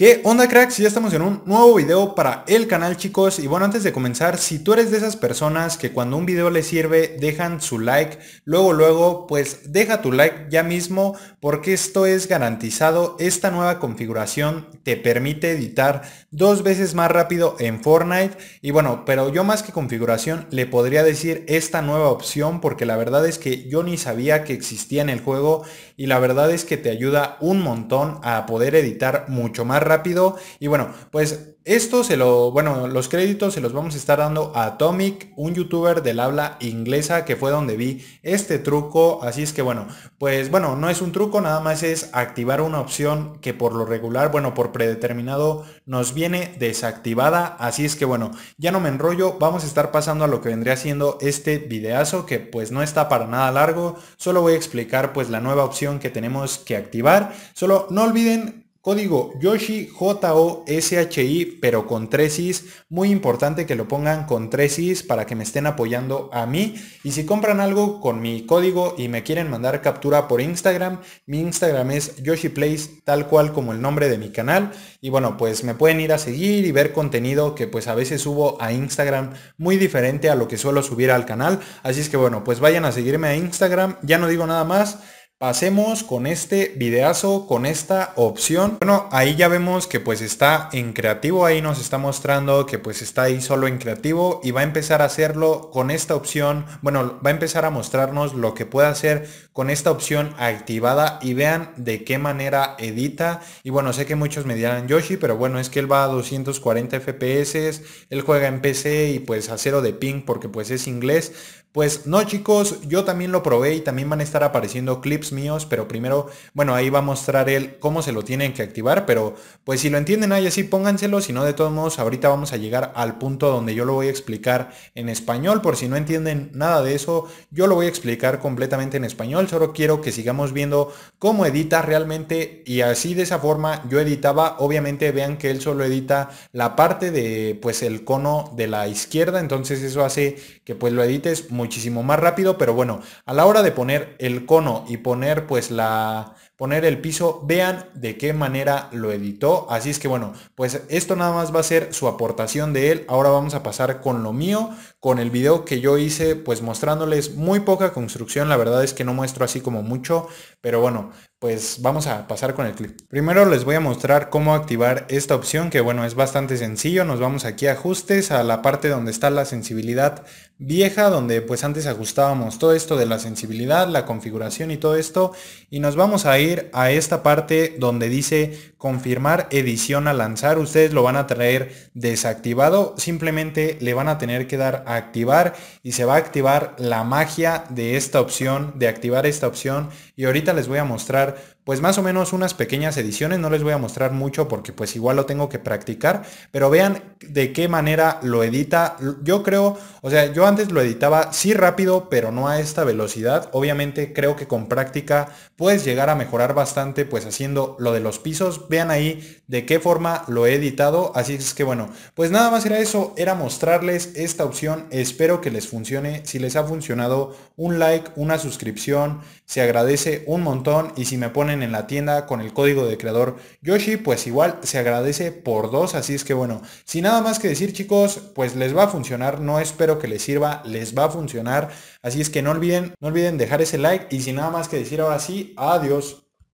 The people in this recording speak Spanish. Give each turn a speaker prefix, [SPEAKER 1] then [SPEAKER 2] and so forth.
[SPEAKER 1] ¿Qué onda cracks? Ya estamos en un nuevo video para el canal chicos y bueno antes de comenzar si tú eres de esas personas que cuando un video les sirve dejan su like luego luego pues deja tu like ya mismo porque esto es garantizado esta nueva configuración te permite editar dos veces más rápido en Fortnite y bueno pero yo más que configuración le podría decir esta nueva opción porque la verdad es que yo ni sabía que existía en el juego y la verdad es que te ayuda un montón a poder editar mucho más rápido rápido. Y bueno, pues esto se lo, bueno, los créditos se los vamos a estar dando a Atomic, un youtuber del habla inglesa que fue donde vi este truco. Así es que bueno, pues bueno, no es un truco, nada más es activar una opción que por lo regular, bueno, por predeterminado nos viene desactivada. Así es que bueno, ya no me enrollo, vamos a estar pasando a lo que vendría siendo este videazo que pues no está para nada largo. Solo voy a explicar pues la nueva opción que tenemos que activar. Solo no olviden Código Yoshi, J-O-S-H-I, pero con tres is. Muy importante que lo pongan con tres is para que me estén apoyando a mí. Y si compran algo con mi código y me quieren mandar captura por Instagram, mi Instagram es YoshiPlays, tal cual como el nombre de mi canal. Y bueno, pues me pueden ir a seguir y ver contenido que pues a veces subo a Instagram muy diferente a lo que suelo subir al canal. Así es que bueno, pues vayan a seguirme a Instagram. Ya no digo nada más. Pasemos con este videazo, con esta opción. Bueno, ahí ya vemos que pues está en creativo, ahí nos está mostrando que pues está ahí solo en creativo y va a empezar a hacerlo con esta opción. Bueno, va a empezar a mostrarnos lo que puede hacer con esta opción activada y vean de qué manera edita. Y bueno, sé que muchos me dirán Yoshi, pero bueno, es que él va a 240 FPS, él juega en PC y pues a cero de ping porque pues es inglés. Pues no chicos, yo también lo probé y también van a estar apareciendo clips míos, pero primero, bueno, ahí va a mostrar él cómo se lo tienen que activar, pero pues si lo entienden ahí así, pónganselo, si no, de todos modos, ahorita vamos a llegar al punto donde yo lo voy a explicar en español, por si no entienden nada de eso, yo lo voy a explicar completamente en español, solo quiero que sigamos viendo cómo edita realmente y así de esa forma yo editaba, obviamente vean que él solo edita la parte de pues el cono de la izquierda, entonces eso hace que pues lo edites muchísimo más rápido, pero bueno, a la hora de poner el cono y poner pues la, poner el piso, vean de qué manera lo editó. Así es que bueno, pues esto nada más va a ser su aportación de él. Ahora vamos a pasar con lo mío, con el video que yo hice, pues mostrándoles muy poca construcción. La verdad es que no muestro así como mucho, pero bueno, pues vamos a pasar con el clip. Primero les voy a mostrar cómo activar esta opción, que bueno, es bastante sencillo. Nos vamos aquí a ajustes, a la parte donde está la sensibilidad vieja, donde pues antes ajustábamos todo esto de la sensibilidad, la configuración y todo esto. Y nos vamos a ir a esta parte donde dice confirmar edición a lanzar. Ustedes lo van a traer desactivado. Simplemente le van a tener que dar a activar y se va a activar la magia de esta opción, de activar esta opción. Y ahorita les voy a mostrar pues más o menos unas pequeñas ediciones. No les voy a mostrar mucho porque pues igual lo tengo que practicar, pero vean de qué manera lo edita. Yo creo, o sea, yo antes lo editaba sí rápido, pero no a esta velocidad. Obviamente creo que con práctica puedes llegar a mejorar bastante pues haciendo lo de los pisos. Vean ahí de qué forma lo he editado. Así es que bueno, pues nada más era eso, era mostrarles esta opción. Espero que les funcione. Si les ha funcionado, un like, una suscripción, se agradece un montón y si me ponen en la tienda con el código de creador Yoshi, pues igual se agradece por dos. Así es que bueno, sin nada más que decir chicos, pues les va a funcionar. No espero que les sirva, les va a funcionar. Así es que no olviden, no olviden dejar ese like y sin nada más que decir ahora sí, adiós.